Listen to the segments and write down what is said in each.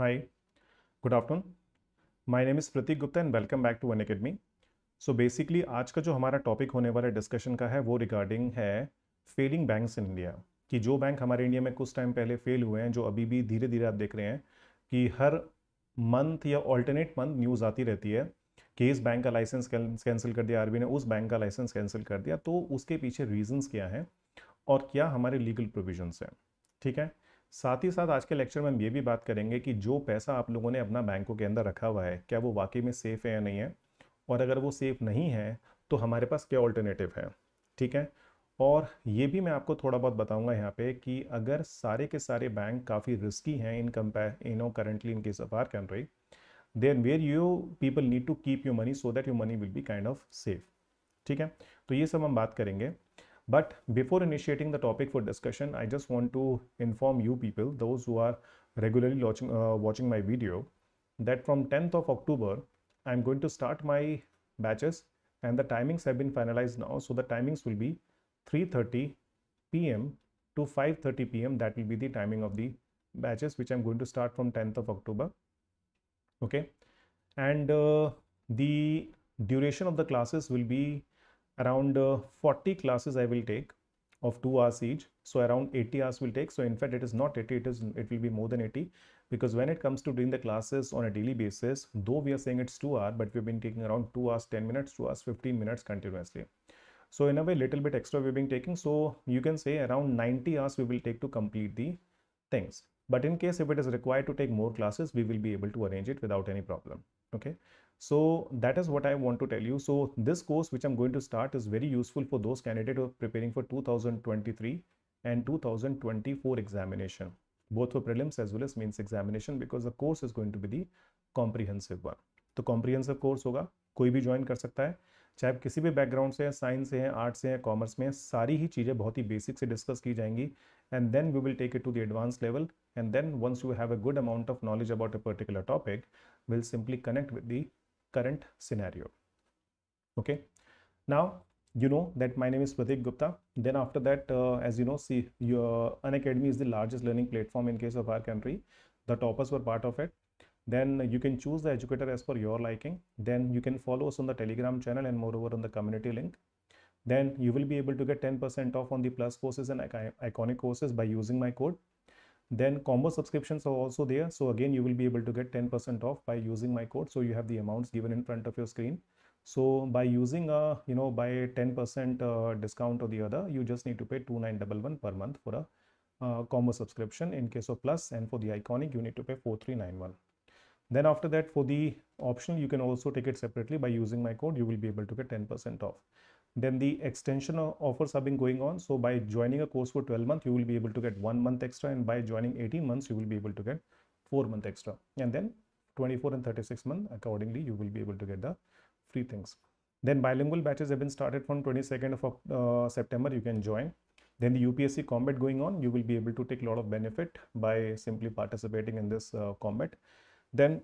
High good afternoon. My name is Pratik Gupta and welcome back to One Academy. So basically आज का जो हमारा topic होने वाला डिस्कशन का है वो रिगार्डिंग है फेलिंग बैंक्स इन इंडिया कि जो बैंक हमारे इंडिया में कुछ टाइम पहले फेल हुए हैं जो अभी भी धीरे धीरे आप देख रहे हैं कि हर मंथ या ऑल्टरनेट मंथ न्यूज़ आती रहती है कि इस बैंक का लाइसेंस कैंसिल कर दिया आरबीआई ने उस बैंक का लाइसेंस कैंसिल कर दिया तो उसके पीछे रीजन्स क्या हैं और क्या हमारे लीगल प्रोविजंस हैं ठीक है साथ ही साथ आज के लेक्चर में हम ये भी बात करेंगे कि जो पैसा आप लोगों ने अपना बैंकों के अंदर रखा हुआ है क्या वो वाकई में सेफ़ है या नहीं है और अगर वो सेफ़ नहीं है तो हमारे पास क्या ऑल्टरनेटिव है ठीक है और ये भी मैं आपको थोड़ा बहुत बताऊंगा यहाँ पे कि अगर सारे के सारे बैंक काफ़ी रिस्की हैं इन कंपेयर इनो no currently in case of our country then where you people need to keep your money so that your money will be kind of safe ठीक है तो ये सब हम बात करेंगे But before initiating the topic for discussion, I just want to inform you people, those who are regularly watching, uh, watching my video, that from 10th of October, I'm going to start my batches and the timings have been finalized now. So the timings will be 3.30 p.m. to 5.30 p.m. That will be the timing of the batches, which I'm going to start from 10th of October. Okay. And uh, the duration of the classes will be around uh, 40 classes I will take of two hours each. So around 80 hours will take. So in fact, it is not 80, it is it will be more than 80 because when it comes to doing the classes on a daily basis, though we are saying it's two hour, but we've been taking around two hours, 10 minutes, two hours, 15 minutes continuously. So in a way, little bit extra we've been taking. So you can say around 90 hours we will take to complete the things. But in case if it is required to take more classes, we will be able to arrange it without any problem. Okay. So that is what I want to tell you. So this course which I'm going to start is very useful for those candidate who are preparing for 2023 and 2024 examination, both for prelims as well as mains examination because the course is going to be the comprehensive one. तो comprehensive course होगा कोई भी join कर सकता है चाहे आप किसी भी बैकग्राउंड से हैं साइंस से हैं आर्ट्स से हैं कॉमर्स में सारी ही चीज़ें बहुत ही बेसिक से डिस्कस की जाएंगी and then we will take it to the advance level and then once you have a good amount of knowledge about a particular topic will simply connect with the current scenario. Okay. Now, you know that my name is Pratik Gupta. Then after that, uh, as you know, see your Unacademy is the largest learning platform in case of our country. The toppers were part of it. Then you can choose the educator as per your liking. Then you can follow us on the Telegram channel and moreover on the community link. Then you will be able to get 10% off on the plus courses and iconic courses by using my code then combo subscriptions are also there so again you will be able to get 10% off by using my code so you have the amounts given in front of your screen so by using a you know by 10% uh, discount or the other you just need to pay 2911 per month for a uh, combo subscription in case of plus and for the iconic you need to pay 4391 then after that for the optional you can also take it separately by using my code you will be able to get 10% off then the extension offers have been going on. So by joining a course for 12 months, you will be able to get one month extra. And by joining 18 months, you will be able to get four month extra. And then 24 and 36 month, accordingly, you will be able to get the free things. Then bilingual batches have been started from 22nd of uh, September. You can join. Then the UPSC combat going on. You will be able to take a lot of benefit by simply participating in this uh, combat. Then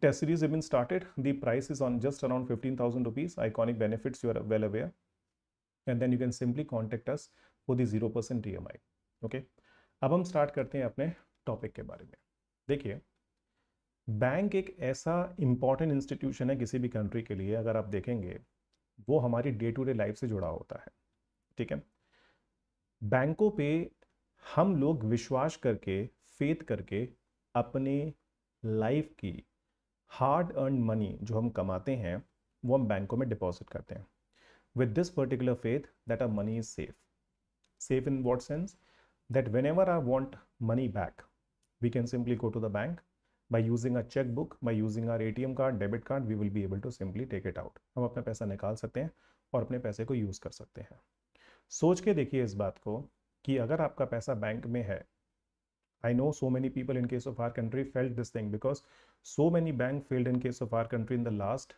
test series have been started. The price is on just around 15,000 rupees. Iconic benefits you are well aware. And then you can simply contact us for the 0% dmi Okay. ab hum start karte hain apne topic ke bare mein dekhiye bank एक ऐसा important institution है किसी भी country के लिए अगर आप देखेंगे वो हमारी डे टू डे लाइफ से जुड़ा होता है ठीक है बैंकों पे हम लोग विश्वास करके फेथ करके अपने लाइफ की हार्ड अर्न मनी जो हम कमाते हैं वो हम बैंकों में डिपॉजिट करते हैं with this particular faith that our money is safe safe in what sense that whenever I want money back we can go to the bank by using a cheque book by using our A T M card debit card we will be able to simply take it out हम अपना पैसा निकाल सकते हैं और अपने पैसे को यूज़ कर सकते हैं सोच के देखिए इस बात को कि अगर आपका पैसा बैंक में है I know so many people in case of our country felt this thing because so many bank failed in case of our country in the last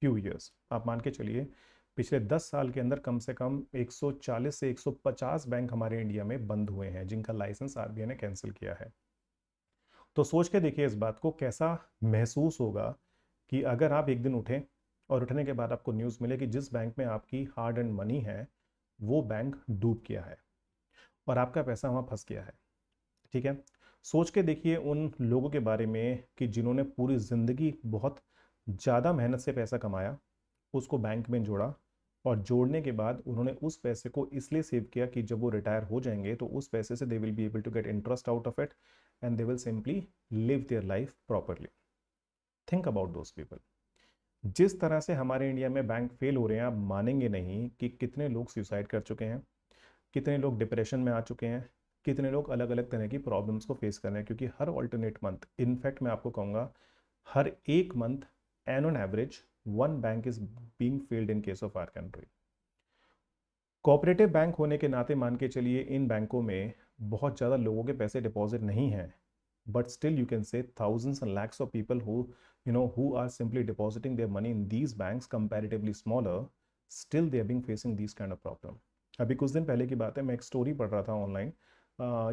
few years. आप मान के चलिए पिछले 10 साल के अंदर कम से कम 140 से 150 बैंक हमारे इंडिया में बंद हुए हैं जिनका लाइसेंस आरबीआई ने कैंसिल किया है तो सोच के देखिए इस बात को कैसा महसूस होगा कि अगर आप एक दिन उठें और उठने के बाद आपको न्यूज़ मिले कि जिस बैंक में आपकी हार्ड एंड मनी है वो बैंक डूब गया है और आपका पैसा वहाँ फंस गया है ठीक है सोच के देखिए उन लोगों के बारे में कि जिन्होंने पूरी ज़िंदगी बहुत ज़्यादा मेहनत से पैसा कमाया उसको बैंक में जोड़ा और जोड़ने के बाद उन्होंने उस पैसे को इसलिए सेव किया कि जब वो रिटायर हो जाएंगे तो उस पैसे से they will be able to get interest out of it and they will simply live their life properly think about those people जिस तरह से हमारे इंडिया में बैंक फेल हो रहे हैं आप मानेंगे नहीं कि कितने लोग सुसाइड कर चुके हैं कितने लोग डिप्रेशन में आ चुके हैं कितने लोग अलग अलग तरह की प्रॉब्लम्स को फेस कर रहे हैं क्योंकि हर ऑल्टरनेट मंथ इनफैक्ट मैं आपको कहूँगा हर एक month an on average one bank is being failed in case of our country cooperative bank होने के नाते मान के चलिए इन बैंकों में बहुत ज़्यादा लोगों के पैसे डिपॉजिट नहीं हैं but still you can say thousands and lakhs of people who you know who are simply depositing their money in these banks comparatively smaller still they are being facing these kind of problem अभी कुछ दिन पहले की बात है मैं एक story पढ़ रहा था ऑनलाइन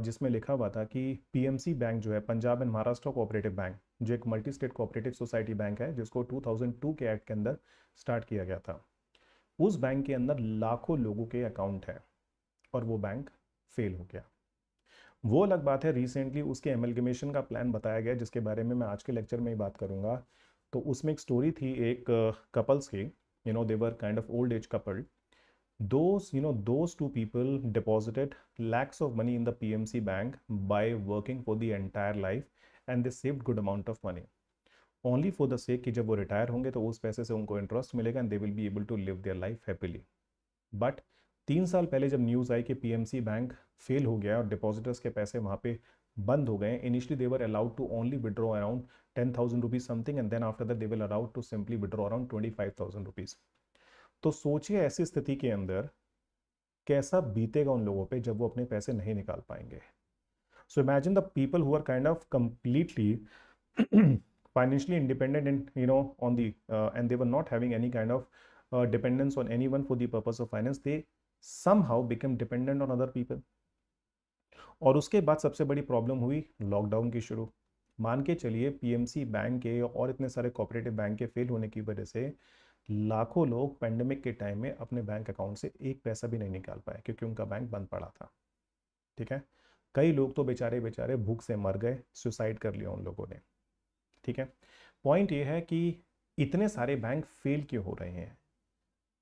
जिसमें लिखा हुआ था कि पीएमसी बैंक जो है Punjab and Maharashtra cooperative bank जो एक multi state cooperative society bank है जिसको 2002 के एक्ट के अंदर स्टार्ट किया गया था उस बैंक के अंदर लाखों लोगों के अकाउंट हैं और वो बैंक फेल हो गया वो अलग बात है रिसेंटली उसके एमलगमेशन का प्लान बताया गया जिसके बारे में मैं आज के लेक्चर में ही बात करूँगा तो उसमें एक स्टोरी थी एक कपल्स uh, की you know they were kind of old age couple those you know those two people deposited lakhs of money in the pmc bank by working for the entire life and they saved good amount of money only for the sake कि जब वो retire होंगे तो उस पैसे से उनको interest मिलेगा and they will be able to live their life happily but तीन साल पहले जब न्यूज़ आई कि पीएमसी बैंक फेल हो गया और डिपॉजिटर्स के पैसे वहाँ पे बंद हो गए initially they were allowed to only withdraw around ten thousand rupees something and then after that they will allowed to simply withdraw around twenty five thousand rupees तो सोचिए ऐसी स्थिति के अंदर कैसा बीतेगा उन लोगों पे जब वो अपने पैसे नहीं निकाल पाएंगे so imagine the people who kind of completely financially independent and you know on the end they not having any kind of dependence on anyone for purpose of finance they somehow become dependent on other people और उसके बाद सबसे बड़ी problem हुई lockdown की शुरू मान के चलिए पीएमसी बैंक के और इतने सारे कॉपरेटिव बैंक के फेल होने की वजह से लाखों लोग पेंडेमिक के टाइम में अपने बैंक अकाउंट से एक पैसा भी नहीं निकाल पाए क्योंकि उनका बैंक बंद पड़ा था ठीक है कई लोग तो बेचारे बेचारे भूख से मर गए सुसाइड कर लिया उन लोगों ने ठीक है पॉइंट ये है कि इतने सारे बैंक फेल क्यों हो रहे हैं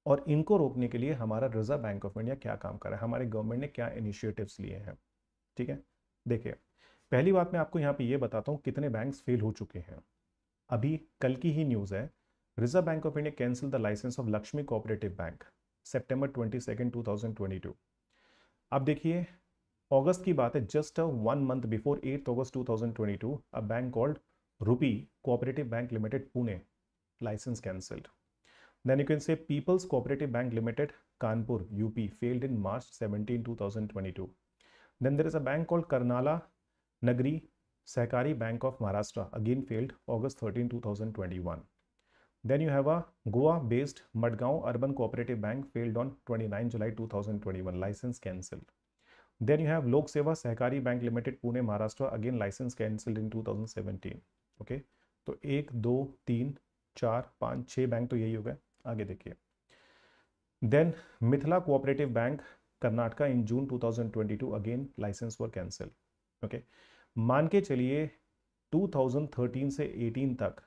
और इनको रोकने के लिए हमारा रिजर्व बैंक ऑफ इंडिया क्या काम कर रहा है हमारे गवर्नमेंट ने क्या इनिशिएटिव्स लिए हैं ठीक है देखिए पहली बात मैं आपको यहाँ पे ये बताता हूँ कितने बैंक्स फेल हो चुके हैं अभी कल की ही न्यूज़ है Reserve bank of India cancel the licence of Lakshmi cooperative bank September twenty second two thousand twenty two अब देखिए अगस्त की बात है just one month before eight August two a bank called rupee cooperative bank limited Pune licence cancelled then you can say people's cooperative bank limited Kanpur UP failed in March 17 two then there is a bank called करनाला नगरी Sahakari bank of Maharashtra again failed August thirteen two thousand twenty one Then you have a Goa-based Madgaon Urban Cooperative Bank failed on 29 July 2021, license cancelled. Then you have Lok Seva Sahakari Bank Limited Pune Maharashtra, again license cancelled in 2017. Okay, तो एक दो तीन चार पाँच छः bank तो यही हो गए आगे देखिए then Mithila cooperative bank Karnataka in June 2022 again licence were cancel okay मान के चलिए 2013 से 18 तक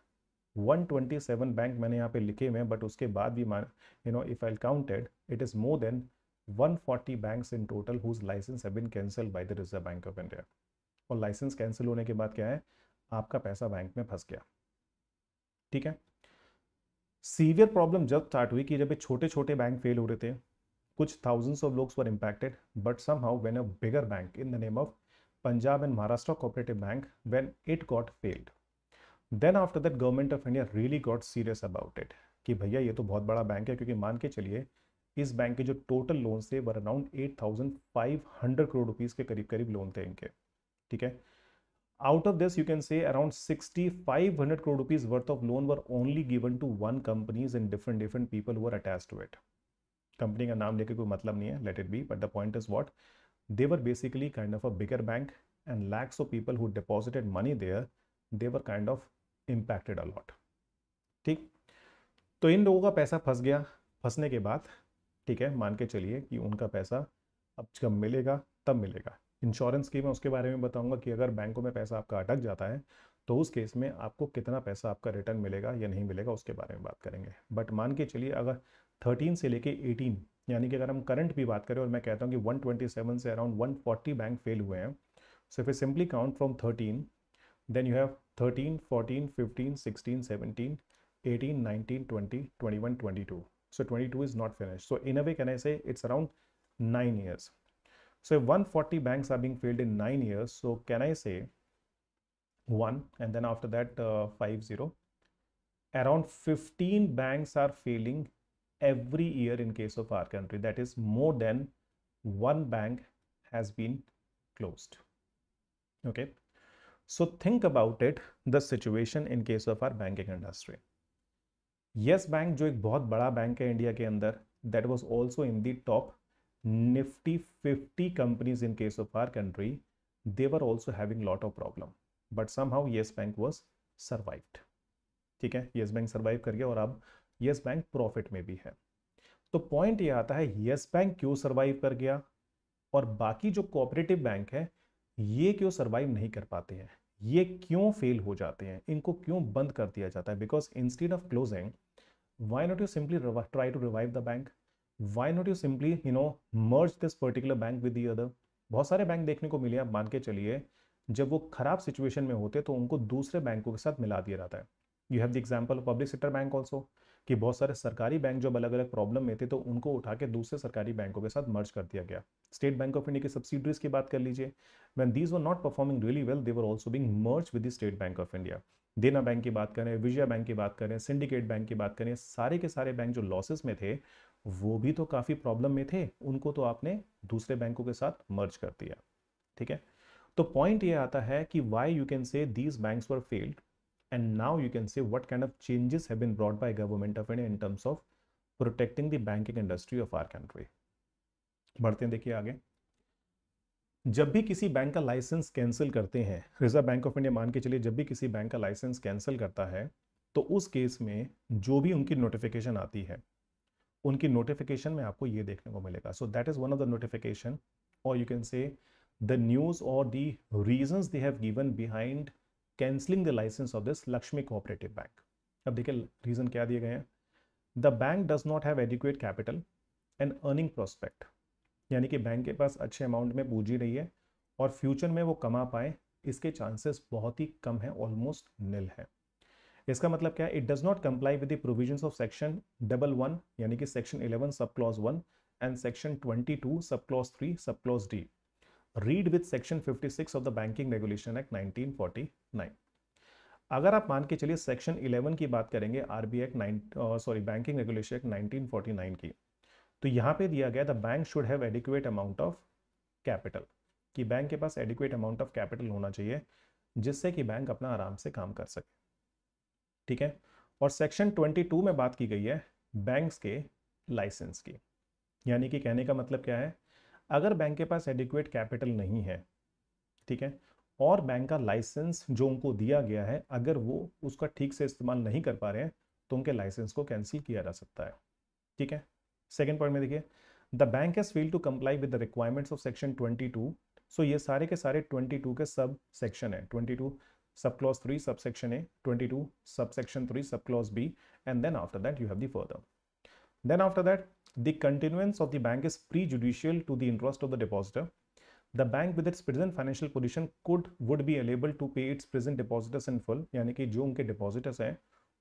127 बैंक मैंने यहाँ पे लिखे हुए हैं बट उसके बाद भी मान you know if I counted it is more than 140 bank in total whose license है been cancel by the reserve bank of India और लाइसेंस कैंसिल होने के बाद क्या है आपका पैसा बैंक में फंस गया ठीक है सीवियर प्रॉब्लम जब स्टार्ट हुई कि जब छोटे छोटे बैंक फेल हो रहे थे कुछ थाउजेंड्स ऑफ लोग्स were impacted but somehow when a bigger bank in the name of Punjab and Maharashtra cooperative bank when it got failed then after that government of India really got serious about it कि भैया ये तो बहुत बड़ा bank है क्योंकि मान के चलिए इस बैंक के जो टोटल लोन थे were around eight thousand five hundred crore rupees के करीब करीब लोन थे इनके ठीक है out of this you can say around sixty five hundred crore rupees worth of loan were only given to one companies in different different people are attach to it company का नाम लेके कोई मतलब नहीं है let it be but the point is what they were basically kind of a bigger bank and lakhs of people who deposited money there they were kind of impacted a lot ठीक तो इन लोगों का पैसा फंस गया फंसने के बाद ठीक है मान के चलिए कि उनका पैसा अब जब मिलेगा तब मिलेगा इंश्योरेंस की मैं उसके बारे में बताऊंगा कि अगर बैंकों में पैसा आपका अटक जाता है तो उस केस में आपको कितना पैसा आपका रिटर्न मिलेगा या नहीं मिलेगा उसके बारे में बात करेंगे बट मान के चलिए अगर थर्टीन से लेके एटीन यानी कि अगर हम करंट भी बात करें और मैं कहता हूँ कि 127 से अराउंड 140 बैंक फेल हुए हैं so if simply count from 13 then you have 13 14 15 16 17 18 19 20 21 22 so 22 is not finished so in a way can i say it's around 9 years so if 140 banks are being failed in 9 years so can i say 1 and then after that uh, 5 0 around 15 banks are failing every year in case of our country that is more than one bank has been closed okay so think about it the situation in case of our banking industry Yes Bank जो एक बहुत बड़ा bank है India के अंदर that was also in the top Nifty fifty companies in case of our country they were also having lot of problem but somehow Yes Bank was survived ठीक है yes bank survive कर गया और अब yes bank profit में भी है तो पॉइंट ये आता है येस बैंक क्यों सर्वाइव कर गया और बाकी जो कोऑपरेटिव बैंक है ये क्यों सर्वाइव नहीं कर पाते हैं ये क्यों फेल हो जाते हैं इनको क्यों बंद कर दिया जाता है because instead of closing why not you simply try to revive the bank why not you simply you know merge this particular bank with the other बहुत सारे बैंक देखने को मिले आप मान के चलिए जब वो खराब सिचुएशन में होते तो उनको दूसरे बैंकों के साथ मिला दिया जाता है you have the example of public sector bank also कि बहुत सारे सरकारी बैंक जो अलग अलग प्रॉब्लम में थे तो उनको उठा के दूसरे सरकारी बैंकों के साथ मर्ज कर दिया गया स्टेट बैंक ऑफ इंडिया की सब्सिडरीज की बात कर लीजिए when these were not performing really well were also being merge with the State bank of India Dena Bank की बात करें विजया बैंक की बात करें सिंडिकेट बैंक की बात करें सारे के सारे बैंक जो लॉसेस में थे वो भी तो काफ़ी प्रॉब्लम में थे उनको तो आपने दूसरे बैंकों के साथ मर्ज कर दिया ठीक है तो पॉइंट ये आता है कि why you can say these banks were failed and now you can see what kind of changes have been brought by government of India in terms of protecting the banking industry of our country. बढ़ते हैं देखिए आगे जब भी किसी bank का licence cancel करते हैं रिजर्व बैंक ऑफ इंडिया मान के चलिए जब भी किसी बैंक का लाइसेंस कैंसिल करता है तो उस केस में जो भी उनकी नोटिफिकेशन आती है उनकी नोटिफिकेशन में आपको ये देखने को मिलेगा so that is one of the notification और you can say the news और the reasons they have given behind cancelling the licence of this Lakshmi cooperative bank अब देखिए रीज़न क्या दिए गए हैं the bank does not have adequate capital and earning prospect यानी कि बैंक के पास अच्छे अमाउंट में पूंजी नहीं है और फ्यूचर में वो कमा पाए इसके चांसेस बहुत ही कम है ऑलमोस्ट निल है इसका मतलब क्या है it does not comply with the provisions of section double one यानी कि section eleven sub clause one and section twenty two sub clause three sub clause D read with section 56 of the banking regulation act 1949 अगर आप मान के चलिए section 11 की बात करेंगे R B act nine sorry banking regulation act 1949 की तो यहाँ पे दिया गया the bank should have adequate amount of capital कि बैंक के पास एडिक्वेट अमाउंट ऑफ कैपिटल होना चाहिए जिससे कि बैंक अपना आराम से काम कर सके ठीक है और सेक्शन 22 में बात की गई है बैंक्स के लाइसेंस की यानी कि कहने का मतलब क्या है अगर बैंक के पास एडिक्वेट कैपिटल नहीं है ठीक है और बैंक का लाइसेंस जो उनको दिया गया है अगर वो उसका ठीक से इस्तेमाल नहीं कर पा रहे हैं तो उनके लाइसेंस को कैंसिल किया जा सकता है ठीक है सेकेंड पॉइंट में देखिए the bank has fail to comply with the requirements of section 22 so ये सारे के सारे 22 के सब सेक्शन है 22 sub clause three sub section A 22 sub section three sub clause B and then after that you have the further then after that The continuance of the bank is prejudicial to the interest of the depositor. The bank with its present financial position could would be eligible to pay its present depositors in full यानी कि जो उनके depositors हैं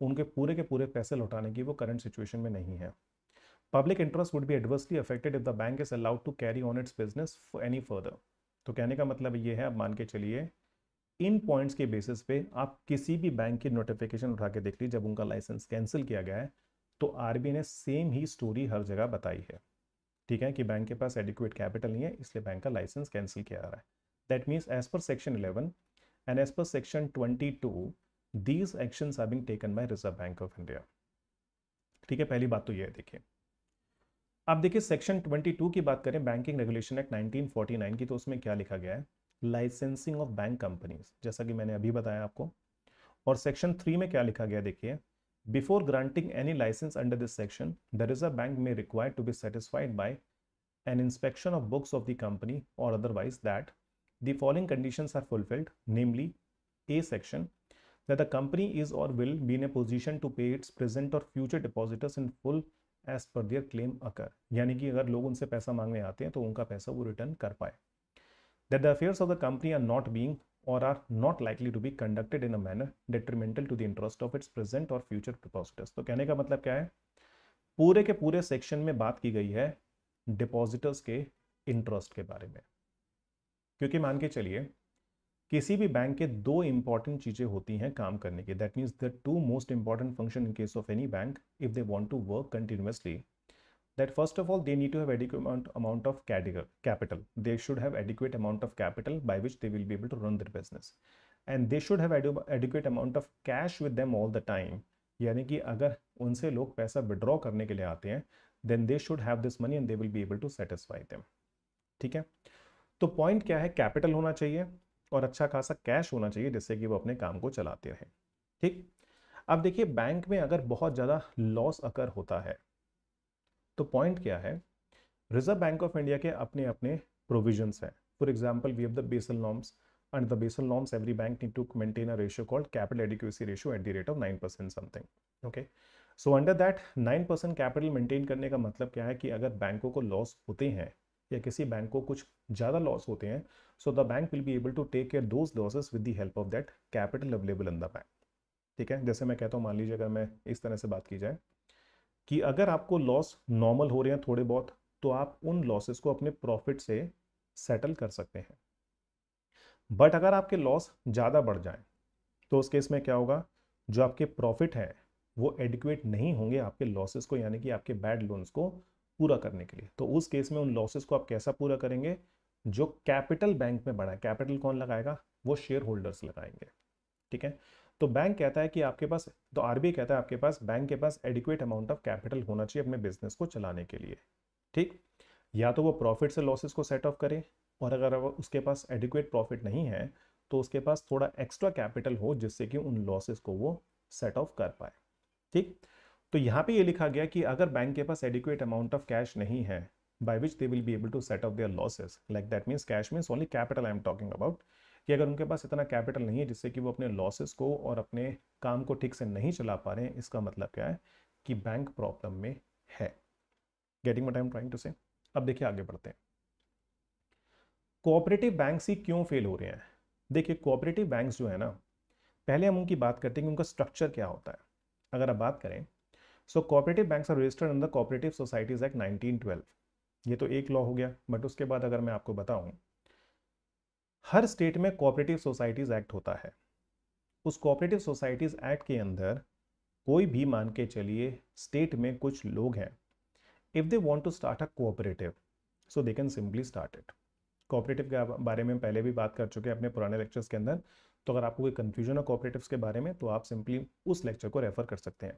उनके पूरे के पूरे पैसे लौटाने की वो करंट सिचुएशन में नहीं है public interest would be adversely affected if the bank is allowed to carry on its business any further तो कहने का मतलब ये है आप मान के चलिए इन पॉइंट्स के बेसिस पे आप किसी भी बैंक की नोटिफिकेशन उठा के देख लीजिए जब उनका लाइसेंस कैंसिल किया गया है तो आर ने सेम ही स्टोरी हर जगह बताई है ठीक है कि बैंक के पास एडिक्वेट कैपिटल नहीं है इसलिए बैंक का लाइसेंस कैंसिल किया जा रहा है that means as per section eleven and as per section two these action are taken by Reserve bank of India ठीक है पहली बात तो यह है देखिए आप देखिए सेक्शन 22 की बात करें बैंकिंग रेगुलेशन एक्ट 1949 की तो उसमें क्या लिखा गया है लाइसेंसिंग ऑफ बैंक कंपनीज जैसा कि मैंने अभी बताया आपको और सेक्शन थ्री में क्या लिखा गया देखिए Before granting any license under this section, the Reserve Bank may require to be satisfied by an inspection of books of the company or otherwise that the following conditions are fulfilled, namely A section, that the company is or will be in a position to pay its present or future depositors in full as per their claim occur yani ki agar log unse paisa mangne aate hain to unka paisa wo return kar paaye that the affairs of the company are not being or are not likely to be conducted in a manner detrimental to the interest of its present or future depositors. तो कहने का मतलब क्या है पूरे के पूरे section में बात की गई है डिपॉजिटर्स के इंटरेस्ट के बारे में क्योंकि मान के चलिए किसी भी बैंक के दो इंपॉर्टेंट चीज़ें होती हैं काम करने की that means the two most important function in case of any bank if they want to work continuously that first of all they need to have adequate amount, amount of capital they should have adequate amount of capital by which they will be able to run their business and they should have adequate amount of cash with them all the time यानी कि अगर उनसे लोग पैसा withdraw करने के लिए आते हैं then they should have this money and they will be able to satisfy them ठीक है तो पॉइंट क्या है कैपिटल होना चाहिए और अच्छा खासा कैश होना चाहिए जिससे कि वो अपने काम को चलाते रहे ठीक अब देखिए बैंक में अगर बहुत ज़्यादा लॉस अकर होता है तो पॉइंट क्या है रिजर्व बैंक ऑफ इंडिया के अपने अपने प्रोविजंस हैं for example we have the Basel norms and the basal norms every bank need to maintain a ratio called capital adequacy ratio at the rate of 9% something okay so under that 9% capital maintain करने का मतलब क्या है कि अगर बैंकों को loss होते हैं या किसी बैंक को कुछ ज़्यादा लॉस होते हैं so the bank will be able to take care those losses with the help of that capital available in the bank ठीक है जैसे मैं कहता हूँ मान लीजिए अगर मैं इस तरह से बात की जाए कि अगर आपको लॉस नॉर्मल हो रहे हैं थोड़े बहुत तो आप उन लॉसेस को अपने प्रॉफिट से सेटल कर सकते हैं बट अगर आपके लॉस ज़्यादा बढ़ जाएं तो उस केस में क्या होगा जो आपके प्रॉफिट हैं वो एडिक्वेट नहीं होंगे आपके लॉसेस को यानी कि आपके बैड लोन्स को पूरा करने के लिए तो उस केस में उन लॉसेस को आप कैसा पूरा करेंगे जो कैपिटल बैंक में बढ़ा है कैपिटल कौन लगाएगा वो शेयर होल्डर्स लगाएंगे ठीक है तो बैंक कहता है कि आपके पास तो आरबीआई कहता है आपके पास बैंक के पास एडिक्वेट अमाउंट ऑफ कैपिटल होना चाहिए अपने बिजनेस को चलाने के लिए ठीक या तो वो प्रॉफिट से लॉसेस को सेट ऑफ करे और अगर उसके पास एडिक्वेट प्रॉफिट नहीं है तो उसके पास थोड़ा एक्स्ट्रा कैपिटल हो जिससे कि उन लॉसेस को वो सेट ऑफ कर पाए ठीक तो यहाँ पे ये लिखा गया कि अगर बैंक के पास एडिक्वेट अमाउंट ऑफ कैश नहीं है by which they will be able to set off their losses like that means cash means only capital I am talking about कि अगर उनके पास इतना कैपिटल नहीं है जिससे कि वो अपने लॉसेस को और अपने काम को ठीक से नहीं चला पा रहे हैं इसका मतलब क्या है कि बैंक प्रॉब्लम में है getting what I am trying to say अब देखिए आगे बढ़ते हैं कोऑपरेटिव बैंक्स ही क्यों फेल हो रहे हैं देखिए कोऑपरेटिव बैंक्स जो है ना पहले हम उनकी बात करते हैं कि उनका स्ट्रक्चर क्या होता है अगर आप बात करें so cooperative banks are registered the cooperative societies act 1912 ये तो एक लॉ हो गया बट उसके बाद अगर मैं आपको बताऊं हर स्टेट में कोऑपरेटिव सोसाइटीज़ एक्ट होता है उस कोऑपरेटिव सोसाइटीज़ एक्ट के अंदर कोई भी मान के चलिए स्टेट में कुछ लोग हैं if they want to start a cooperative so they can simply start it cooperative के बारे में पहले भी बात कर चुके हैं अपने पुराने लेक्चर्स के अंदर तो अगर आपको कोई कन्फ्यूजन है कोऑपरेटिव के बारे में तो आप सिंपली उस लेक्चर को रेफ़र कर सकते हैं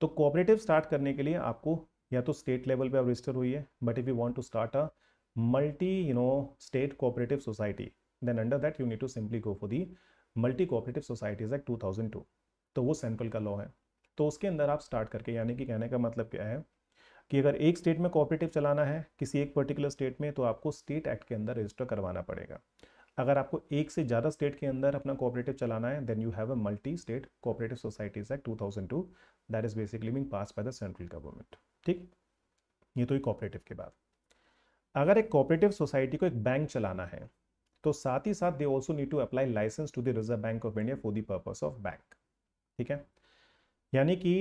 तो कोऑपरेटिव स्टार्ट करने के लिए आपको या तो स्टेट लेवल पे आप रजिस्टर हुई है but if you want to start a multi you know state cooperative society then under that you need to simply go for the multi cooperative societies act 2002 तो वो सेंट्रल का law है तो उसके अंदर आप स्टार्ट करके यानी कि कहने का मतलब क्या है कि अगर एक स्टेट में कोऑपरेटिव चलाना है किसी एक पर्टिकुलर स्टेट में तो आपको स्टेट एक्ट के अंदर रजिस्टर करवाना पड़ेगा अगर आपको एक से ज़्यादा स्टेट के अंदर अपना कोऑपरेटिव चलाना है then you have a multi state cooperative societies act 2002 that is basically mean pass by the central government ठीक ये तो ही कोऑपरेटिव के बाद अगर एक कोऑपरेटिव सोसाइटी को एक बैंक चलाना है तो साथ ही साथ they also need to apply license to the reserve bank of India for the purpose of bank ठीक है यानी कि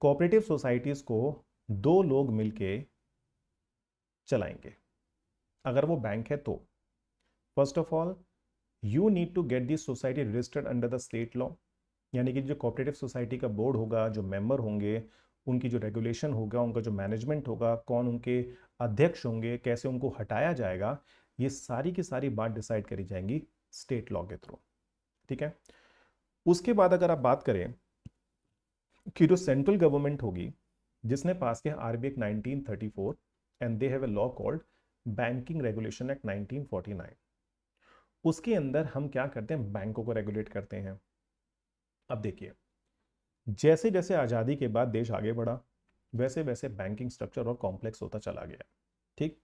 कोऑपरेटिव सोसाइटीज़ को दो लोग मिलके चलाएंगे अगर वो बैंक है तो first of all you need to get this society registered under the state law यानी कि जो कोऑपरेटिव सोसाइटी का बोर्ड होगा जो मेंबर होंगे उनकी जो रेगुलेशन होगा उनका जो मैनेजमेंट होगा कौन उनके अध्यक्ष होंगे कैसे उनको हटाया जाएगा ये सारी की सारी बात डिसाइड करी जाएंगी स्टेट लॉ के थ्रू ठीक है उसके बाद अगर आप बात करें कि जो सेंट्रल गवर्नमेंट होगी जिसने पास किया R B nineteen thirty four and they have a law called banking regulation act nineteen उसके अंदर हम क्या करते हैं बैंकों को रेगुलेट करते हैं अब देखिए जैसे जैसे आज़ादी के बाद देश आगे बढ़ा वैसे वैसे बैंकिंग स्ट्रक्चर और कॉम्प्लेक्स होता चला गया ठीक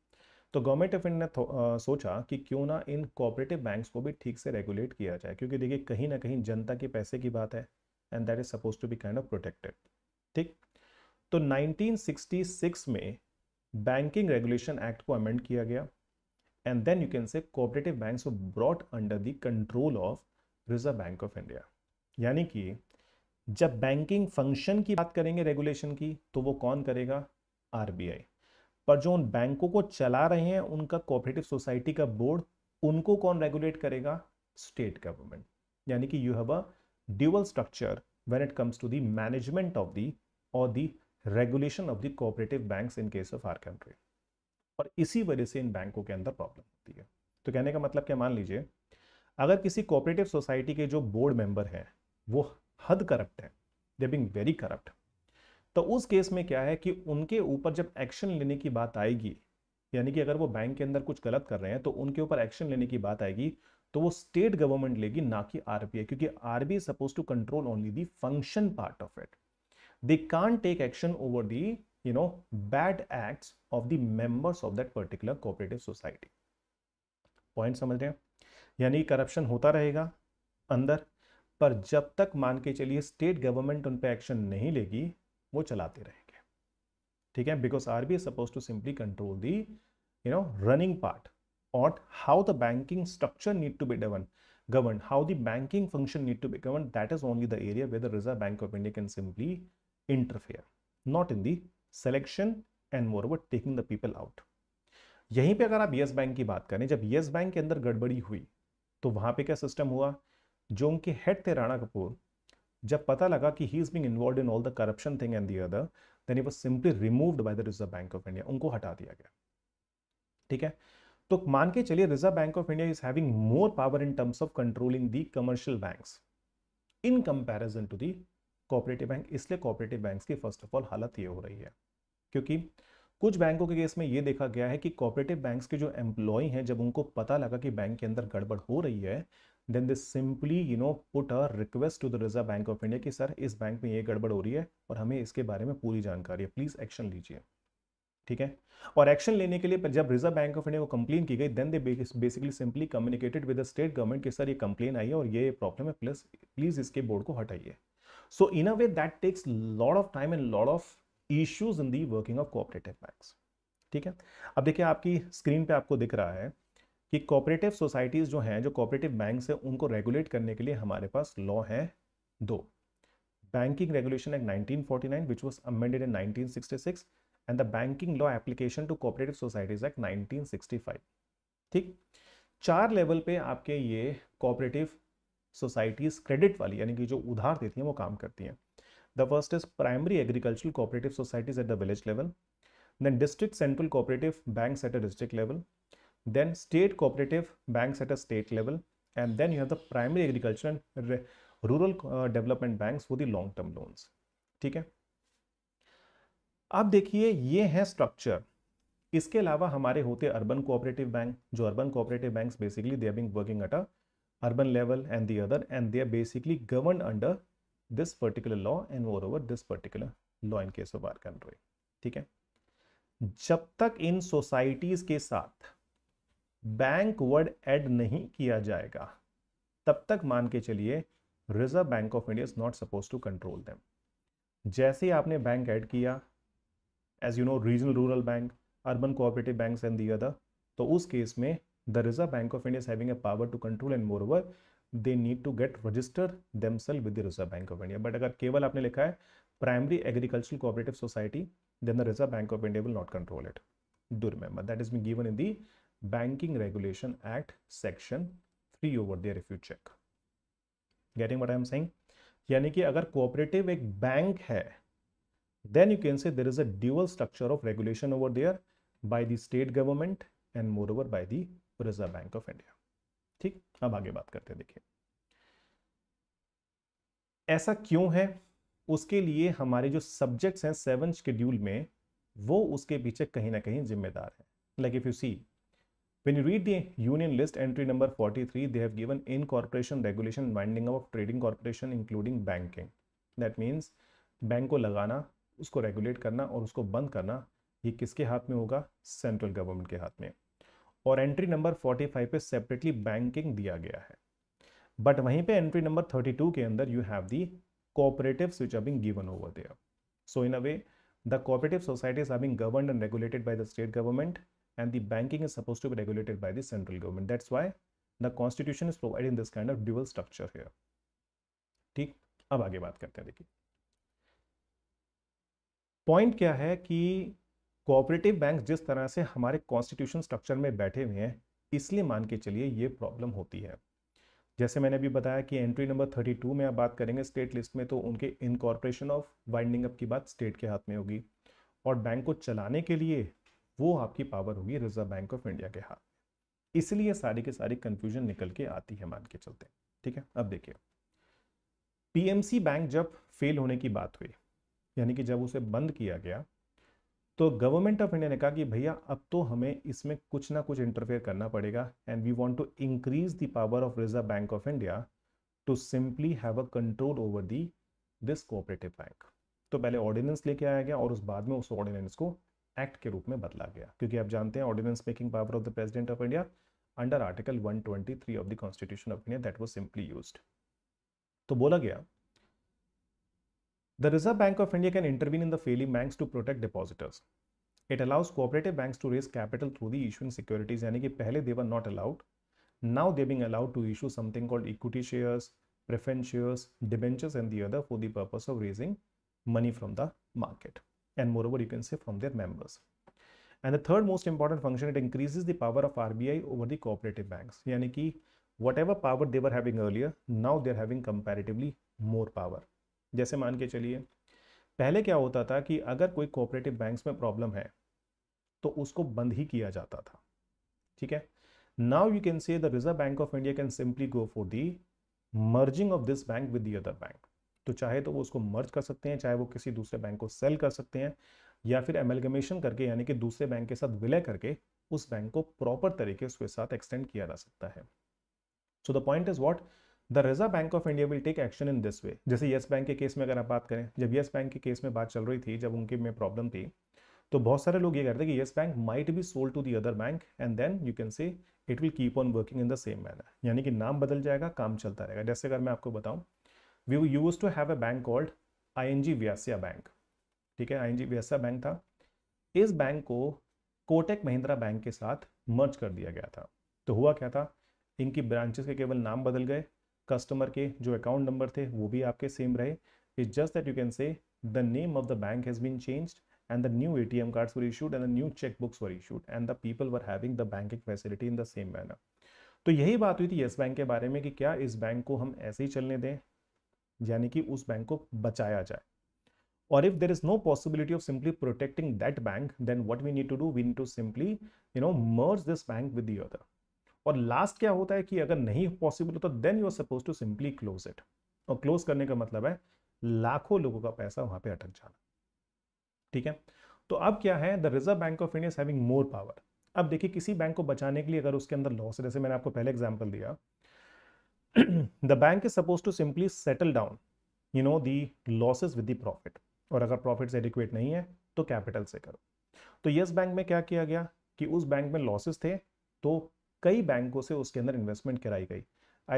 तो गवर्नमेंट ऑफ इंडिया ने सोचा कि क्यों ना इन कोऑपरेटिव बैंक्स को भी ठीक से रेगुलेट किया जाए क्योंकि देखिए कहीं ना कहीं जनता के पैसे की बात है and that is suppose to be kind of protected ठीक तो 1966 में बैंकिंग रेगुलेशन एक्ट को अमेंड किया गया and then you can say cooperative banks brought under the control of reserve bank of India यानी कि जब बैंकिंग फंक्शन की बात करेंगे रेगुलेशन की तो वो कौन करेगा आरबीआई पर जो उन बैंकों को चला रहे हैं उनका कोऑपरेटिव सोसाइटी का बोर्ड उनको कौन रेगुलेट करेगा स्टेट गवर्नमेंट यानी कि you have a dual structure when it comes to the management of the और the regulation of the cooperative banks in case of our country और इसी वजह से इन बैंकों के अंदर प्रॉब्लम होती है तो कहने का मतलब क्या मान लीजिए अगर किसी कोऑपरेटिव सोसाइटी के जो बोर्ड मेंबर हैं वो हद करप्ट है दे बिंग वेरी करप्ट तो उस केस में क्या है कि उनके ऊपर जब एक्शन लेने की बात आएगी यानी कि अगर वो बैंक के अंदर कुछ गलत कर रहे हैं तो उनके ऊपर एक्शन लेने की बात आएगी तो वो स्टेट गवर्नमेंट लेगी ना कि आरबीआई क्योंकि RBI suppose to control only the function part of it they can't take action over the you know bad acts of the members of that particular cooperative society point समझ रहे हैं यानी corruption होता रहेगा अंदर पर जब तक मान के चलिए स्टेट गवर्नमेंट उन पर एक्शन नहीं लेगी वो चलाते रहेंगे ठीक है because R B suppose to simply control the you know running part ought how the banking structure need to be done govern how the banking function need to be govern that is only the area where Reserve bank of India can simply interfere not in the election and moreover taking the people out यहीं पर अगर आप yes bank की बात करें जब yes bank के अंदर गड़बड़ी हुई तो वहां पर क्या सिस्टम हुआ जो उनके हेड थे राणा कपूर जब पता लगा कि he is being involve in all the corruption thing and the other then he was simply removed by the reserve bank of India उनको हटा दिया गया ठीक है तो मान के चलिए reserve bank of India is having more power in terms of controlling the commercial bank in comparison to the cooperative bank इसलिए कोऑपरेटिव बैंक्स की फर्स्ट ऑफ ऑल हालत ये हो रही है क्योंकि कुछ बैंकों के केस में ये देखा गया है कि कोऑपरेटिव बैंक्स के जो एम्प्लॉय हैं जब उनको पता लगा कि बैंक के अंदर गड़बड़ हो रही है then they simply you know put a request to the reserve bank of India कि सर इस बैंक में ये गड़बड़ हो रही है और हमें इसके बारे में पूरी जानकारी है प्लीज़ एक्शन लीजिए ठीक है और एक्शन लेने के लिए जब रिजर्व बैंक ऑफ इंडिया को कंप्लेन की गई then they basically simply communicated with the state government कि सर ये कंप्लेन आई है और ये प्रॉब्लम है प्लस प्लीज़ इसके बोर्ड को हटाइए so in a way that takes lot of time and lot of issues in the working of cooperative bank ठीक है अब देखिए आपकी स्क्रीन पे आपको दिख रहा है कि कॉपरेटिव सोसाइटीज़ जो हैं जो कॉपरेटिव बैंक है उनको रेगुलेट करने के लिए हमारे पास लॉ हैं दो banking regulation act 1949 which was amended in 1966 and the banking law application to cooperative societies act 1965 ठीक चार लेवल पे आपके ये कॉपरेटिव सोसाइटीज़ क्रेडिट वाली यानी कि जो उधार देती हैं वो काम करती हैं the first is primary agricultural cooperative societies at the village level then district central cooperative bank at a district level then state cooperative banks at a state level and then you have the primary agriculture and rural uh, development banks for the long term loans theek hai ab dekhiye ye hai structure iske alawa hamare hote urban cooperative bank jo urban cooperative banks basically they are being working at a urban level and the other and they are basically governed under this particular law and moreover this particular law in case of our country theek hai jab tak in societies ke sath bank word add नहीं किया जाएगा तब तक मान के चलिए reserve bank of India is not suppose to control them जैसे ही आपने बैंक ऐड किया as you know regional rural bank urban cooperative bank and the other तो उस केस में the reserve bank of India having a power to control and moreover they need to get register them themselves with the reserve bank of India but अगर केवल आपने लिखा है primary agricultural cooperative society then the reserve bank of India will not control it do remember that is been given in the Banking Regulation Act Section 3 over there if you check. Getting what I am saying? यानी कि अगर cooperative एक bank है then you can say there is a dual structure of regulation over there by the state government and moreover by the reserve bank of india ठीक अब आगे बात करते हैं देखिए ऐसा क्यों है उसके लिए हमारे जो सब्जेक्ट्स हैं सेवन शेड्यूल में वो उसके पीछे कहीं ना कहीं जिम्मेदार है like if you see When you read the union list entry number 43, they have given incorporation regulation winding up of trading corporation including banking. That means bank को लगाना उसको regulate करना और उसको बंद करना ये किसके हाथ में होगा central government के हाथ में और एंट्री नंबर 45 पे सेपरेटली बैंकिंग दिया गया है बट वहीं पे एंट्री नंबर 32 के अंदर you have the cooperatives which are being given over there. So in a way, the cooperative societies are being governed and regulated by the state government and the banking is supposed to be regulated by the central government. That's why the constitution is providing this kind of dual structure here. ठीक अब आगे बात करते हैं देखिए point क्या है कि कोऑपरेटिव बैंक जिस तरह से हमारे कॉन्स्टिट्यूशन स्ट्रक्चर में बैठे हुए हैं इसलिए मान के चलिए ये प्रॉब्लम होती है जैसे मैंने अभी बताया कि एंट्री नंबर 32 में आप बात करेंगे स्टेट लिस्ट में तो उनके इनकॉर्पोरेशन ऑफ वाइंडिंग अप की बात स्टेट के हाथ में होगी और बैंक को चलाने के लिए वो आपकी पावर होगी रिजर्व बैंक ऑफ इंडिया के हाथ इसलिए सारी के सारी कंफ्यूजन निकल के आती है मान के चलते ठीक है अब देखिए पीएमसी बैंक जब फेल होने की बात हुई यानी कि जब उसे बंद किया गया तो गवर्नमेंट ऑफ इंडिया ने कहा कि भैया अब तो हमें इसमें कुछ ना कुछ इंटरफेयर करना पड़ेगा and we want to increase the power of reserve bank of India to simply have a control over the this cooperative bank तो पहले ऑर्डिनेंस लेके आया गया और उस बाद में उस ऑर्डिनेंस को एक्ट के रूप में बदला गया क्योंकि आप जानते हैं ordinance making power of the president of India under article 123 of the constitution of India that was simply use तो बोला गया the reserve bank of India can intervene in the failing bank to protect depositors it allows cooperative bank to raise capital through the issuing securities यानी कि पहले they were not allowed now they being allowed to issue something called equity shares preference shares debentures and the other for the purpose of raising money from the market and moreover you can say from their members and the third most important function it increases the power of RBI over the cooperative banks yani ki whatever power they were having earlier now they are having comparatively more power jaise maan ke chaliye pehle kya hota tha ki agar koi cooperative banks mein problem hai to usko band hi kiya jata tha theek hai now you can say the reserve bank of india can simply go for the merging of this bank with the other bank तो चाहे तो वो उसको मर्ज कर सकते हैं चाहे वो किसी दूसरे बैंक को सेल कर सकते हैं या फिर एमेलगमेशन करके यानी कि दूसरे बैंक के साथ विलय करके उस बैंक को प्रॉपर तरीके उसके साथ एक्सटेंड किया जा सकता है so the point is what the reserve bank of India will take action in this way जैसे येस बैंक के केस में अगर आप बात करें जब येस बैंक के केस में बात चल रही थी जब उनके में प्रॉब्लम थी तो बहुत सारे लोग ये कहते कि Yes Bank might be sold to the other bank and then you can say it will keep on working in the same manner यानी कि नाम बदल जाएगा काम चलता रहेगा जैसे अगर मैं आपको बताऊं we use to have a bank called I N G Vysya bank ठीक है आई एन जी व्यासिया बैंक था इस बैंक को कोटेक महिंद्रा बैंक के साथ मर्ज कर दिया गया था तो हुआ क्या था इनकी ब्रांचेस के केवल नाम बदल गए कस्टमर के जो अकाउंट नंबर थे वो भी आपके सेम रहे it's just that you can say the name of the bank has been change and the new A T M cards were issued and the new cheque books were issued and the people were having the banking facility in the same manner तो यही बात हुई थी yes bank के बारे में कि क्या इस बैंक को हम ऐसे ही चलने दें यानी कि उस बैंक को बचाया जाए और if there is no possibility of simply protecting that bank then what we need to do we need to simply you know merge this bank with the other और लास्ट क्या होता है कि अगर नहीं पॉसिबल होता then you are suppose to simply close it और close करने का मतलब है लाखों लोगों का पैसा वहां पे अटक जाना ठीक है तो अब क्या है the reserve bank of India is having more power अब देखिए किसी बैंक को बचाने के लिए अगर उसके अंदर लॉस है जैसे मैंने आपको पहले एग्जाम्पल दिया the bank is suppose to simply settle down you know the losses with the profit और अगर profits एडिक्वेट नहीं है तो कैपिटल से करो तो यस बैंक में क्या किया गया कि उस बैंक में लॉसेस थे तो कई बैंकों से उसके अंदर इन्वेस्टमेंट कराई गई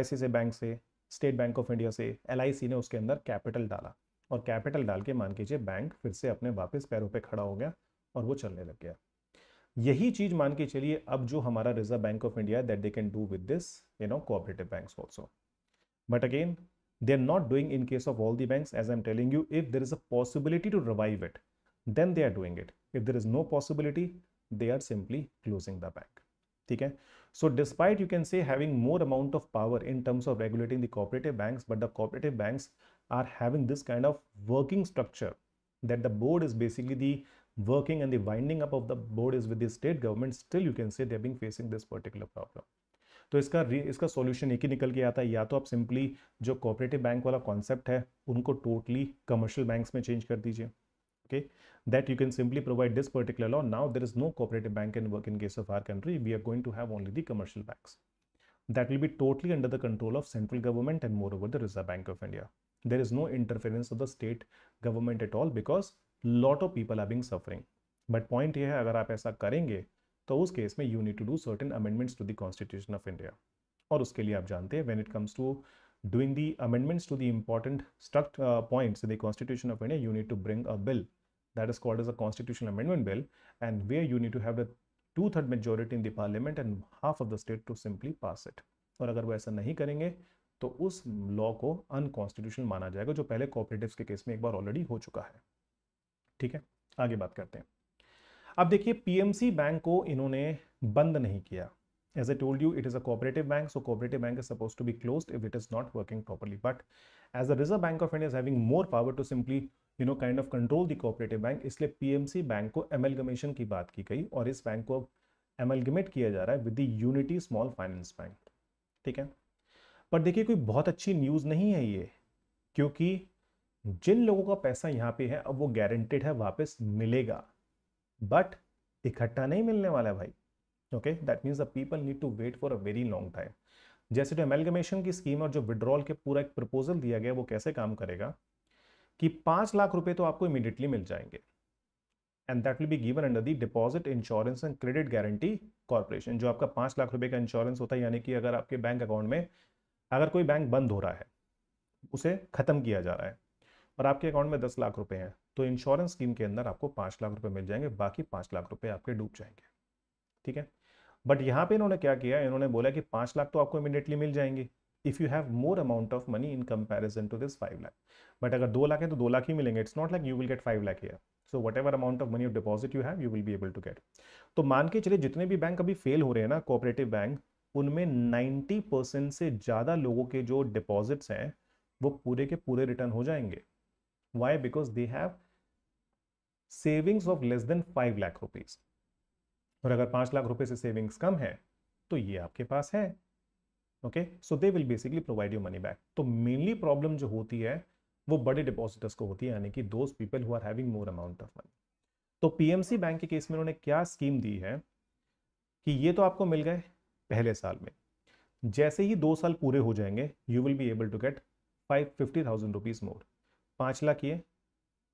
आई बैंक से स्टेट बैंक ऑफ इंडिया से एल ने उसके अंदर कैपिटल डाला और कैपिटल डाल के मान कीजिए बैंक फिर से अपने वापस पैरों पे खड़ा हो गया और वो चलने लग गया यही चीज मान के चलिए अब जो हमारा reserve bank of India that they can do with this you know cooperative banks also but again they are not doing in case of all the banks as I am telling you if there is a possibility to revive it then they are doing it if there is no possibility they are simply closing the bank ठीक है so despite you can say having more amount of power in terms of regulating the cooperative banks but the cooperative banks are having this kind of working structure that the board is basically the working and the winding up of the board is with the state government still you can say they are being facing this particular problem तो इसका इसका solution एक ही निकल के आता है या तो आप सिंपली जो कॉपरेटिव बैंक वाला कॉन्सेप्ट है उनको टोटली कमर्शियल बैंक्स में चेंज कर दीजिए okay that you can simply provide this particular law now there is no cooperative bank in work in case of our country we are going to have only the commercial banks that will be totally under the control of central government and moreover the reserve bank of India there is no interference of the state government at all because lot of people are being suffering but point ये है अगर आप ऐसा करेंगे तो उस case में you need to do certain amendments to the constitution of India और उसके लिए आप जानते हैं when it comes to doing the amendments to the important struct points the constitution of India you need to bring a bill that is called as a constitution amendment bill and way you need to have the two third majority in the parliament and half of the state to simply pass it और अगर वो ऐसा नहीं करेंगे तो उस law को अनकॉन्स्टिट्यूशन माना जाएगा जो पहले कॉपरेटिव के केस में एक बार ऑलरेडी हो चुका है ठीक है आगे बात करते हैं अब देखिए पीएमसी बैंक को इन्होंने बंद नहीं किया as I told you it is operative bank so cooperative bank is suppose to be close if it is not working properly but as a reserve bank of India more power to simply you know kind of control the cooperative bank इसलिए PMC bank को amalgamation की बात की गई और इस bank को अब एमलगमेट किया जा रहा है with the Unity small finance bank ठीक है पर देखिए कोई बहुत अच्छी न्यूज़ नहीं है ये क्योंकि जिन लोगों का पैसा यहाँ पे है अब वो गारंटेड है वापस मिलेगा बट इकट्ठा नहीं मिलने वाला है भाई okay that means the people need to wait for a very long time जैसे जो तो एमेलगमेशन की स्कीम और जो विड्रॉल के पूरा एक प्रपोजल दिया गया वो कैसे काम करेगा कि पाँच लाख रुपए तो आपको इमीडिएटली मिल जाएंगे and that will be given under the deposit insurance and credit guarantee corporation जो आपका पाँच लाख रुपए का इंश्योरेंस होता है यानी कि अगर आपके बैंक अकाउंट में अगर कोई बैंक बंद हो रहा है उसे ख़त्म किया जा रहा है और आपके अकाउंट में दस लाख रुपए हैं तो इंश्योरेंस स्कीम के अंदर आपको पाँच लाख रुपए मिल जाएंगे बाकी पाँच लाख रुपए आपके डूब जाएंगे ठीक है बट यहाँ पे इन्होंने क्या किया इन्होंने बोला कि पाँच लाख तो आपको इमीडिएटली मिल जाएंगे if you have more amount of money in comparison to this five lakh but अगर दो लाख है तो दो लाख ही मिलेंगे it's not like you will get five lakh year so whatever amount of money of deposit you have you will be able to get तो मान के चलिए जितने भी बैंक अभी फेल हो रहे हैं ना कोऑपरेटिव बैंक उनमें नाइनटी परसेंट से ज़्यादा लोगों के जो डिपॉजिट्स हैं वो पूरे के पूरे रिटर्न हो जाएंगे Why? Because they have savings of less than five lakh rupees और अगर पांच लाख रुपए से सेविंग्स कम है तो ये आपके पास है okay so they will basically provide you money back तो मेनली प्रॉब्लम जो होती है वो बड़े डिपॉजिटर्स को होती है यानी कि those people who are having more amount of money तो पीएमसी बैंक के केस में उन्होंने क्या स्कीम दी है कि ये तो आपको मिल गए पहले साल में जैसे ही दो साल पूरे हो जाएंगे you will be able to get five fifty thousand rupees more पाँच लाख ये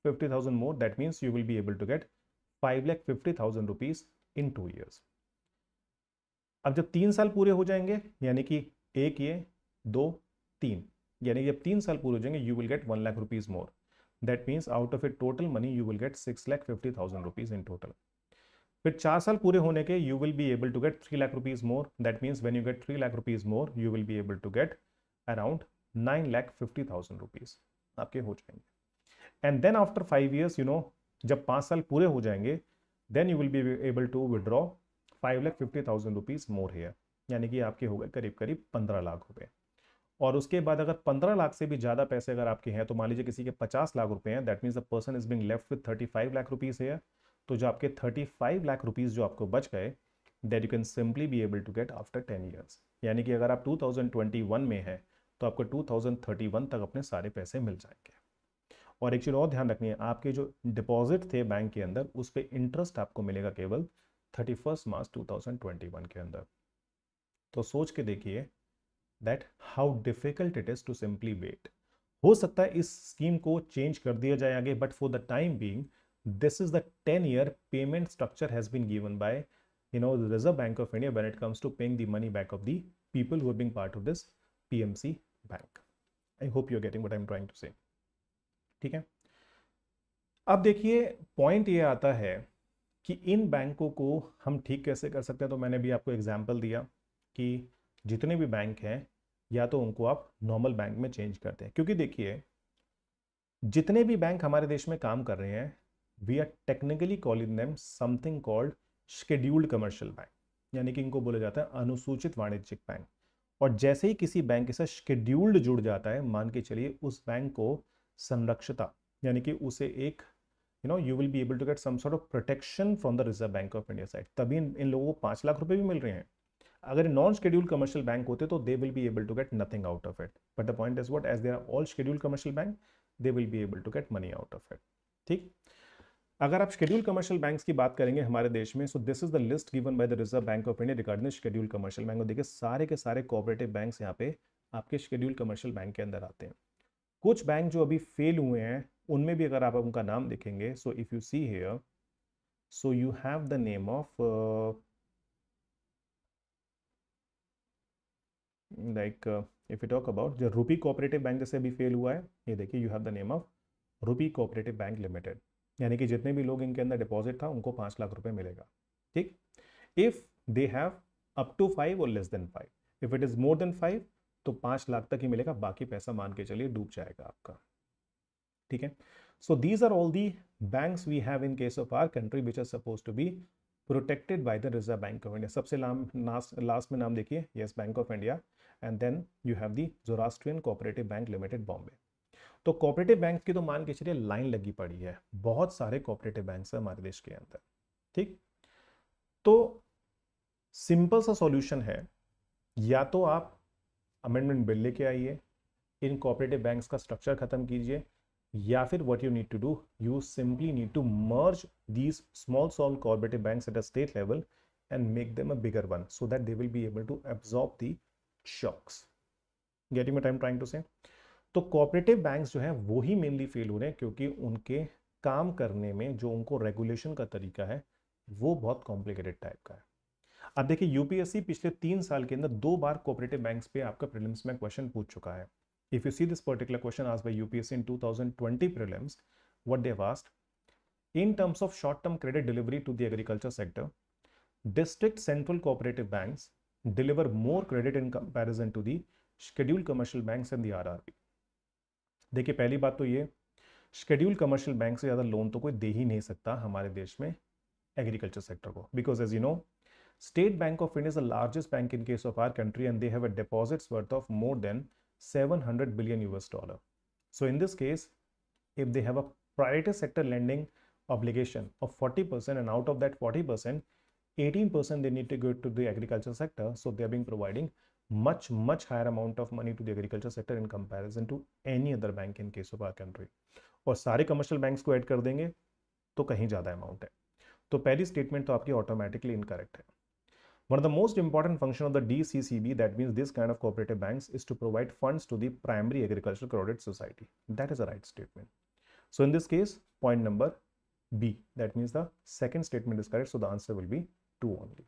fifty thousand more that means you will be able to get five lakh fifty thousand rupees in two years अब जब तीन साल पूरे हो जाएंगे यानी कि एक ये दो तीन यानी कि जब तीन साल पूरे हो जाएंगे you will get one lakh rupees more that means out of a total money you will get six lakh fifty thousand rupees in total फिर चार साल पूरे होने के you will be able to get three lakh rupees more that means when you get three lakh rupees more you will be able to get around nine lakh fifty thousand rupees आपके हो जाएंगे and then after five years you know जब पाँच साल पूरे हो जाएंगे then you will be able to withdraw five lakh fifty thousand rupees more here यानी कि आपके हो गए करीब करीब पंद्रह लाख रुपये और उसके बाद अगर पंद्रह लाख से भी ज़्यादा पैसे अगर आपके हैं तो मान लीजिए किसी के पचास लाख रुपए हैं that means the person is being left with thirty five lakh rupees here तो जो आपके थर्टी फाइव लाख रुपीज़ जो आपको बच गए that you can simply be able to get after ten years यानी कि अगर आप टू थाउजेंड ट्वेंटी वन में हैं तो आपको 2031 तक अपने सारे पैसे मिल जाएंगे और एक चीज़ और ध्यान रखनी है आपके जो डिपॉजिट थे बैंक के अंदर उस पर इंटरेस्ट आपको मिलेगा केवल thirty first March two thousand twenty one के अंदर तो सोच के देखिए that how difficult it is to simply wait हो सकता है इस स्कीम को चेंज कर दिया जाए आगे but for the time being this is the ten year payment structure has been given by you know Reserve bank of India when it comes to to the money back of the people people part of this P bank I hope you getting what I am trying to say ठीक है अब देखिए point ये आता है कि इन बैंकों को हम ठीक कैसे कर सकते हैं तो मैंने भी आपको एग्जाम्पल दिया कि जितने भी बैंक हैं या तो उनको आप नॉर्मल बैंक में चेंज करते हैं क्योंकि देखिए जितने भी बैंक हमारे देश में काम कर रहे हैं we are technically calling name something called scheduled commercial bank यानी कि इनको बोला जाता है अनुसूचित वाणिज्यिक बैंक और जैसे ही किसी बैंक के साथ शेड्यूल्ड जुड़ जाता है मान के चलिए उस बैंक को संरक्षता यानी कि उसे एक you know you will be able to get some sort of protection from the reserve bank of India side तभी इन, इन लोगों को पाँच लाख रुपए भी मिल रहे हैं अगर नॉन शेड्यूल्ड कमर्शियल बैंक होते तो they will be able to get nothing out of it but the point is what as they are all scheduled commercial bank they will be able to get money out of it ठीक अगर आप schedule commercial banks की बात करेंगे हमारे देश में so this is the list given by the reserve bank of India regarding schedule commercial bank देखिए सारे के सारे कोऑपरेटिव बैंक्स यहाँ पे आपके शेड्यूल कमर्शियल बैंक के अंदर आते हैं कुछ बैंक जो अभी फेल हुए हैं उनमें भी अगर आप उनका नाम देखेंगे so if you see here so you have the name of like if you talk about जो रूपी कोऑपरेटिव बैंक जैसे अभी फेल हुआ है ये देखिए you have the name of Rupee cooperative bank Limited यानी कि जितने भी लोग इनके अंदर डिपॉजिट था उनको पांच लाख रुपए मिलेगा ठीक if they have up to five और less than five if it is more than five तो पांच लाख तक ही मिलेगा बाकी पैसा मान के चलिए डूब जाएगा आपका ठीक है so these are all the banks we have in case of our country which are suppose to be protected by the reserve bank of India सबसे नाम लास्ट लास्ट में नाम देखिए Yes Bank of India and then you have the Zoroastrian Cooperative bank Limited Bombay तो cooperative bank की तो मान के चलिए लाइन लगी पड़ी है बहुत सारे कॉपरेटिव बैंक है हमारे देश के अंदर ठीक तो सिंपल सा सॉल्यूशन है या तो आप अमेंडमेंट बिल लेके आइए इन कॉपरेटिव बैंक्स का स्ट्रक्चर खत्म कीजिए या फिर what you need to do you simply need to merge these small small cooperative banks at a state level and make them a bigger one so that they will be able to absorb the shocks getting what i'm trying तो cooperative bank जो है वो ही mainly fail हो रहे हैं क्योंकि उनके काम करने में जो उनको रेगुलेशन का तरीका है वो बहुत कॉम्प्लिकेटेड टाइप का है अब देखिए यूपीएससी पिछले तीन साल के अंदर दो बार कॉपरेटिव बैंक पे आपका प्रिलिम्स में क्वेश्चन पूछ चुका है if you see this particular question आज by UPSC in two thousand twenty prelims what they asked in terms of short term credit delivery to the agriculture sector district central cooperative banks deliver more credit in comparison to the schedule commercial banks and the R B देखिए पहली बात तो ये schedule commercial bank से ज़्यादा loan तो कोई दे ही नहीं सकता हमारे देश में एग्रीकल्चर सेक्टर को because as you know State bank of India is the largest bank in case of our country and they have a deposits worth of more than seven hundred billion US dollar so in this case if they have a priority sector lending obligation of forty percent and out of that forty percent eighteen percent they need to go to the agriculture sector so they are being providing much much higher amount of money to the agriculture sector in comparison to any other bank in case of our country aur sare commercial banks ko add kar denge to कहीं zyada amount hai to pehli statement to aapki automatically incorrect hai One of the most important function of the DCCB, that means this kind of cooperative banks, is to provide funds to the primary agricultural credit society. That is a right statement. So in this case, point number B, that means the second statement is correct. So the answer will be 2 only.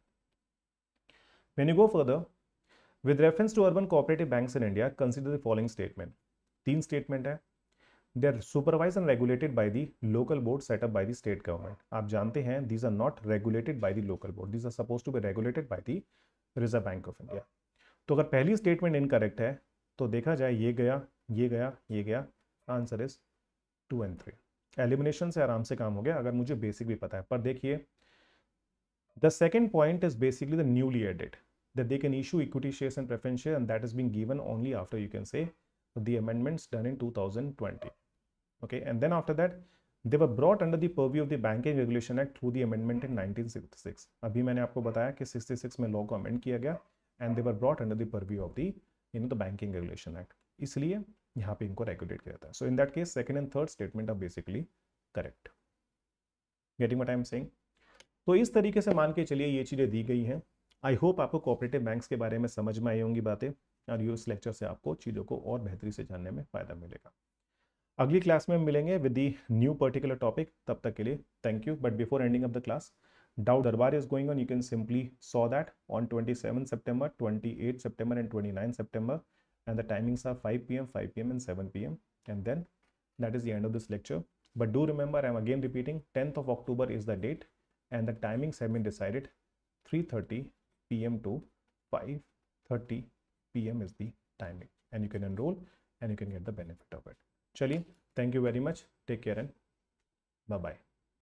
When you go further, with reference to urban cooperative banks in India consider the following statement तीन statement है they are supervise and regulated by the local board set up by the state government आप जानते हैं these are not regulated by the local board these are suppose to be regulated by the Reserve bank of India तो अगर पहली statement incorrect है तो देखा जाए ये गया ये गया ये गया answer is two and three elimination से आराम से काम हो गया अगर मुझे बेसिक भी पता है पर देखिए the second point is basically the newly added that they can issue equity shares and preference shares and that has been given only after you can say the amendments done in 2020 okay and then after that they were brought under the purview of the banking regulation act through the amendment in 1966 abhi maine aapko bataya ki 66 mein law and they were brought under the purview of the you know the banking regulation act isliye yahan pe inko regulate kiya so in that case second and third statement are basically correct getting what i am saying तो इस तरीके से मान के चलिए ये चीज़ें दी गई हैं आई होप आपको कोऑपरेटिव बैंक्स के बारे में समझ में आई होंगी बातें और यू इस लेक्चर से आपको चीज़ों को और बेहतरी से जानने में फ़ायदा मिलेगा अगली क्लास में हम मिलेंगे with the new particular topic तब तक के लिए thank you but before ending of the class doubt दरबार is going on you can simply saw that on twenty seven September twenty eight September and twenty nine and the timings are 5 pm 5 pm PM and एंड and then that is the end of this lecture but do remember i am again repeating 10th of october is the date the the timings have been three thirty p.m. to 5:30 p.m. is the timing and you can enroll and you can get the benefit of it. Chali, thank you very much. Take care and bye-bye.